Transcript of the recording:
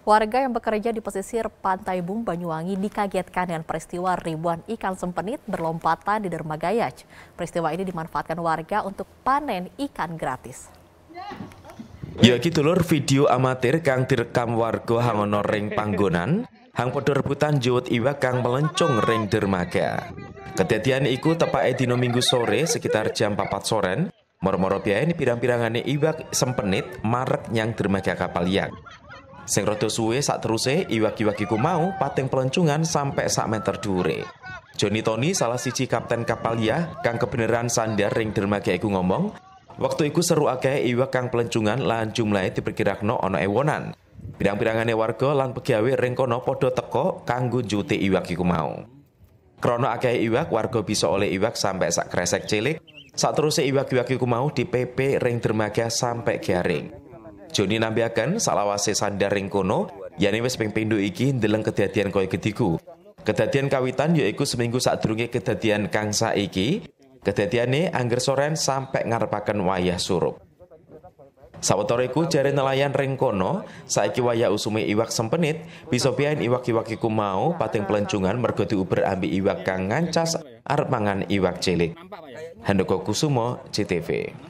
Warga yang bekerja di pesisir Pantai Bung Banyuwangi dikagetkan dengan peristiwa ribuan ikan sempenit berlompatan di dermaga Yaj. Peristiwa ini dimanfaatkan warga untuk panen ikan gratis. Ya gitu lor video amatir kang direkam warga hangono ring panggonan, hang podo rebutan jewet iwak kang melencong ring dermaga. Kedadian iku tepak edino minggu sore sekitar jam 4 soren, moro-moro biaya ini pirang-pirangane iwak sempenit marek nyang dermaga kapal yang. Sing rada suwe sak teruse iwaki-wakiku mau pating pelencungan sampai sak meter dure. Joni Tony salah siji kapten kapal ya kang kebeneran sandar ring dermaga iku ngomong, waktu iku seru akeh iwak kang pelencungan lan jumlahe diperkirakno ana ewonan. Pirang-pirangane warga lan pegawai ring kono padha teko kanggo njuti iwak iku mau. Krono akeh iwak warga bisa oleh iwak sampai sak kresek cilik Saat terus iwak-iwak iku mau di PP ring dermaga sampai garing. Joni nambiakan salawase sandar ringkono, yani wis ping pindu iki ndeleng kedadian koi gediku. Kedadian kawitan yaiku seminggu saat sadurunge kangsa iki, kedatian Kedadiane angger soren sampai ngarepaken wayah surup. Sawetara jari nelayan ringkono, saiki wayah usume iwak sempenit, bisa biyen iwak-iwak iku mau pating pelencungan mergo diuber ambi iwak kang ngancas arep mangan iwak cilik. Handoko Kusumo, CTV.